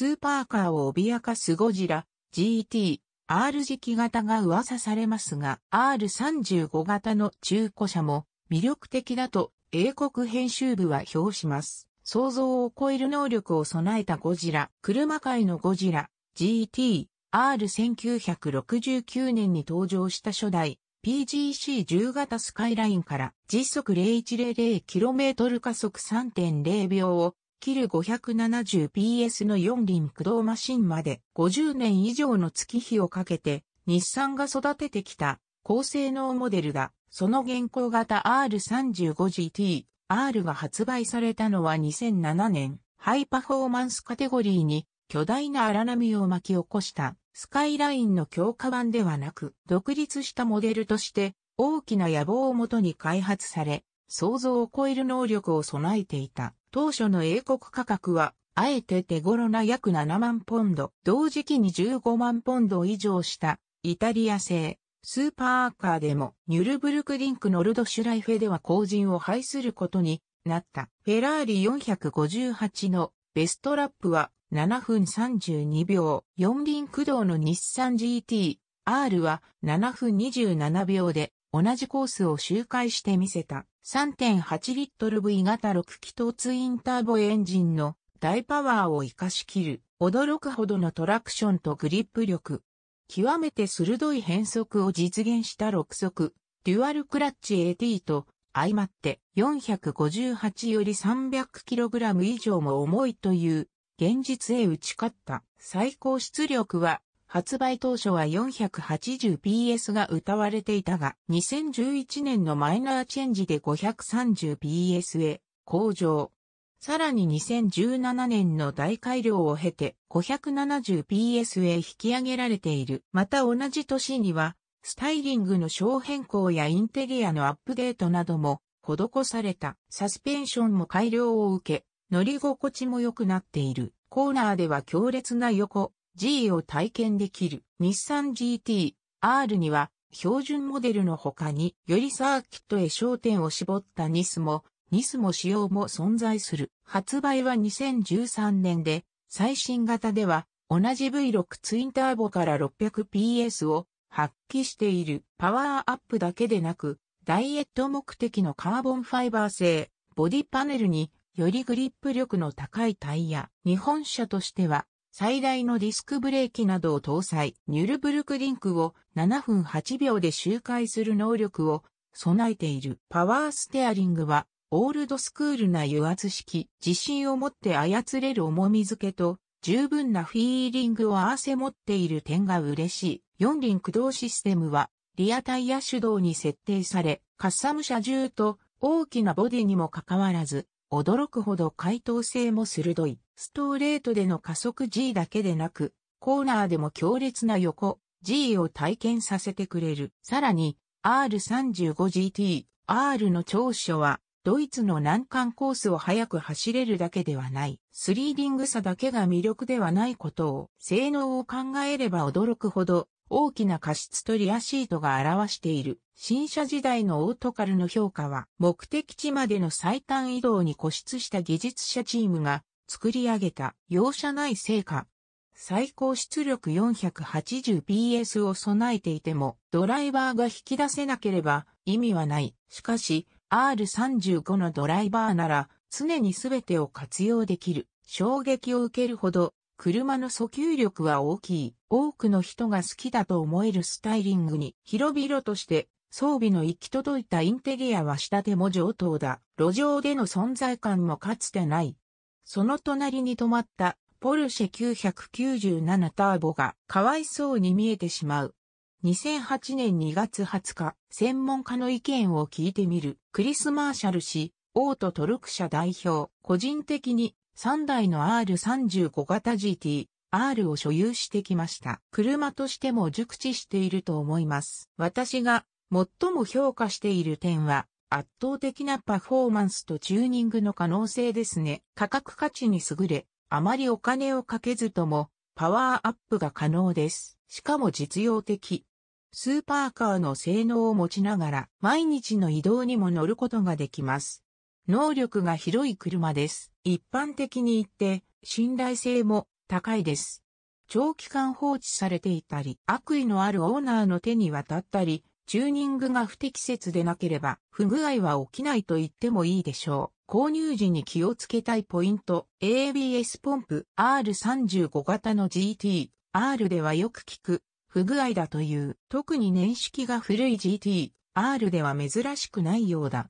スーパーカーを脅かすゴジラ GT、R 時期型が噂されますが、R35 型の中古車も魅力的だと英国編集部は表します。想像を超える能力を備えたゴジラ、車界のゴジラ、GT、R1969 年に登場した初代 PGC10 型スカイラインから時速 0100km 加速3.0秒をキル 570PS の4輪駆動マシンまで50年以上の月日をかけて日産が育ててきた高性能モデルだ。その現行型 R35GT、R が発売されたのは2007年、ハイパフォーマンスカテゴリーに巨大な荒波を巻き起こしたスカイラインの強化版ではなく、独立したモデルとして大きな野望をもとに開発され、想像を超える能力を備えていた。当初の英国価格は、あえて手頃な約7万ポンド、同時期に15万ポンド以上した、イタリア製、スーパーカーでも、ニュルブルクリンクノルドシュライフェでは後陣を排することになった。フェラーリ458のベストラップは7分32秒、四輪駆動の日産 GT、R は7分27秒で、同じコースを周回してみせた3.8リットル V 型6気筒ツインターボエンジンの大パワーを活かしきる驚くほどのトラクションとグリップ力。極めて鋭い変速を実現した6速、デュアルクラッチ AT と相まって458より 300kg 以上も重いという現実へ打ち勝った最高出力は発売当初は 480PS が歌われていたが、2011年のマイナーチェンジで 530PS へ向上。さらに2017年の大改良を経て 570PS へ引き上げられている。また同じ年には、スタイリングの小変更やインテリアのアップデートなども施された。サスペンションも改良を受け、乗り心地も良くなっている。コーナーでは強烈な横、G を体験できる日産 GT-R には標準モデルの他によりサーキットへ焦点を絞ったニスもニスも仕様も存在する。発売は2013年で最新型では同じ V6 ツインターボから 600PS を発揮しているパワーアップだけでなくダイエット目的のカーボンファイバー製ボディパネルによりグリップ力の高いタイヤ。日本車としては最大のディスクブレーキなどを搭載、ニュルブルクリンクを7分8秒で周回する能力を備えている。パワーステアリングは、オールドスクールな油圧式、自信を持って操れる重み付けと、十分なフィーリングを合わせ持っている点が嬉しい。四輪駆動システムは、リアタイヤ手動に設定され、カッサム車重と大きなボディにもかかわらず、驚くほど回答性も鋭い、ストレートでの加速 G だけでなく、コーナーでも強烈な横 G を体験させてくれる。さらに R35GT、R の長所は、ドイツの難関コースを速く走れるだけではない、スリーディングさだけが魅力ではないことを、性能を考えれば驚くほど、大きな過失とリアシートが表している。新車時代のオートカルの評価は、目的地までの最短移動に固執した技術者チームが作り上げた容赦ない成果。最高出力 480PS を備えていても、ドライバーが引き出せなければ意味はない。しかし、R35 のドライバーなら常に全てを活用できる。衝撃を受けるほど車の訴求力は大きい。多くの人が好きだと思えるスタイリングに広々として装備の行き届いたインテリアは下手も上等だ。路上での存在感もかつてない。その隣に止まったポルシェ997ターボがかわいそうに見えてしまう。2008年2月20日、専門家の意見を聞いてみる。クリス・マーシャル氏、オートトルク社代表、個人的に3台の R35 型 GT、R を所有してきました。車としても熟知していると思います。私が最も評価している点は、圧倒的なパフォーマンスとチューニングの可能性ですね。価格価値に優れ、あまりお金をかけずとも、パワーアップが可能です。しかも実用的。スーパーカーの性能を持ちながら、毎日の移動にも乗ることができます。能力が広い車です。一般的に言って信頼性も高いです。長期間放置されていたり、悪意のあるオーナーの手に渡ったり、チューニングが不適切でなければ、不具合は起きないと言ってもいいでしょう。購入時に気をつけたいポイント、ABS ポンプ R35 型の GT、R ではよく聞く、不具合だという、特に年式が古い GT、R では珍しくないようだ。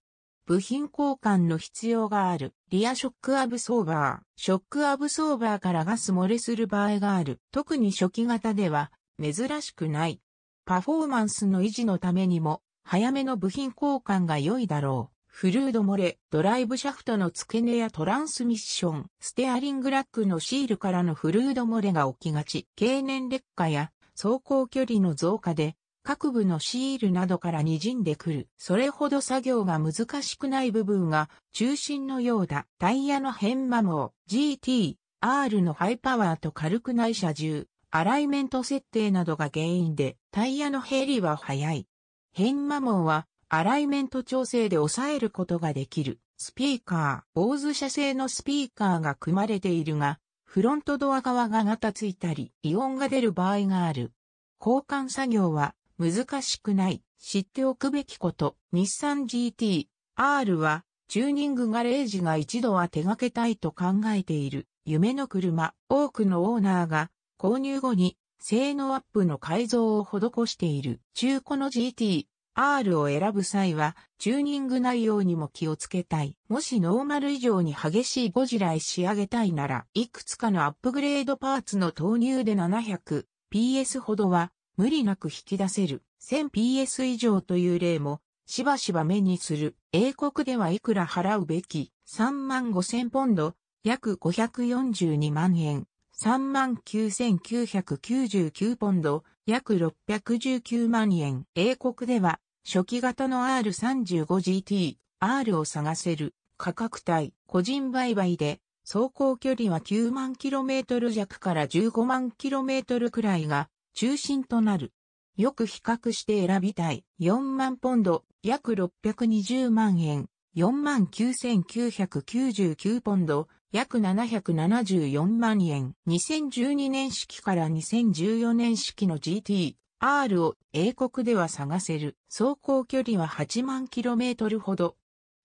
部品交換の必要がある。リアショックアブソーバー。ショックアブソーバーからガス漏れする場合がある。特に初期型では珍しくない。パフォーマンスの維持のためにも早めの部品交換が良いだろう。フルード漏れ、ドライブシャフトの付け根やトランスミッション、ステアリングラックのシールからのフルード漏れが起きがち。経年劣化や走行距離の増加で各部のシールなどから滲んでくる。それほど作業が難しくない部分が中心のようだ。タイヤの変摩耗、GT、R のハイパワーと軽くない車重、アライメント設定などが原因でタイヤの減りは早い。変摩耗はアライメント調整で抑えることができる。スピーカー、ーズ車製のスピーカーが組まれているが、フロントドア側がガタついたり、異音が出る場合がある。交換作業は難しくない。知っておくべきこと。日産 GT、R は、チューニングガレージが一度は手掛けたいと考えている。夢の車。多くのオーナーが、購入後に、性能アップの改造を施している。中古の GT、R を選ぶ際は、チューニング内容にも気をつけたい。もしノーマル以上に激しいゴジラへ仕上げたいなら、いくつかのアップグレードパーツの投入で 700PS ほどは無理なく引き出せる 1000PS 以上という例もしばしば目にする。英国ではいくら払うべき ?3 万5000ポンド、約542万円。3万9999ポンド、約619万円。英国では、初期型の R35GT、R を探せる、価格帯、個人売買で、走行距離は9万 km 弱から15万 km くらいが、中心となる。よく比較して選びたい。4万ポンド、約620万円。49,999ポンド、約774万円。2012年式から2014年式の GT、R を英国では探せる。走行距離は8万キロメートルほど。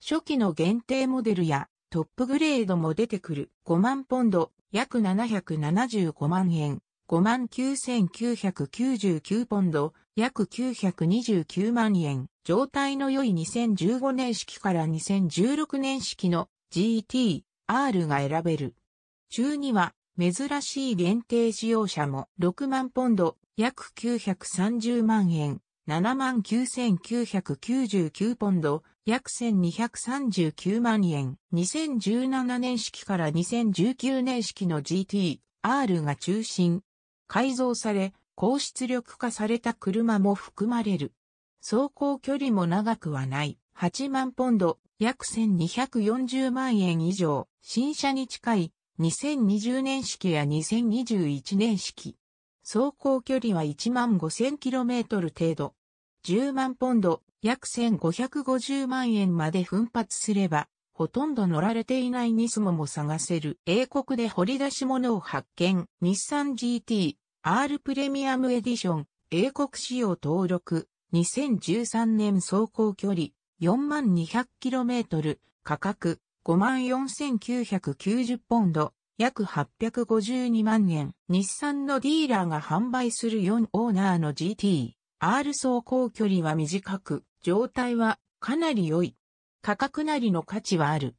初期の限定モデルやトップグレードも出てくる。5万ポンド、約775万円。59,999ポンド、約929万円。状態の良い2015年式から2016年式の GT、R が選べる。中には、珍しい限定使用者も6万ポンド、約930万円、79,999ポンド、約1239万円、2017年式から2019年式の GT、R が中心、改造され、高出力化された車も含まれる。走行距離も長くはない。8万ポンド、約1240万円以上。新車に近い2020年式や2021年式。走行距離は1万 5000km 程度。10万ポンド、約1550万円まで奮発すれば、ほとんど乗られていないニスモも探せる。英国で掘り出し物を発見。日産 GT、R プレミアムエディション、英国仕様登録、2013年走行距離、4200km、価格、54,990ポンド、約852万円。日産のディーラーが販売する4オーナーの GT。R 走行距離は短く、状態はかなり良い。価格なりの価値はある。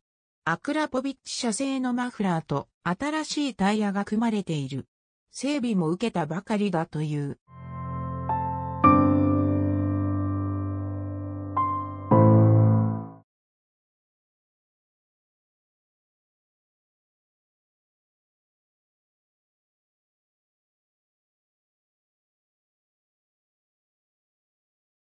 アクラポビッチ社製のマフラーと新しいタイヤが組まれている。整備も受けたばかりだという。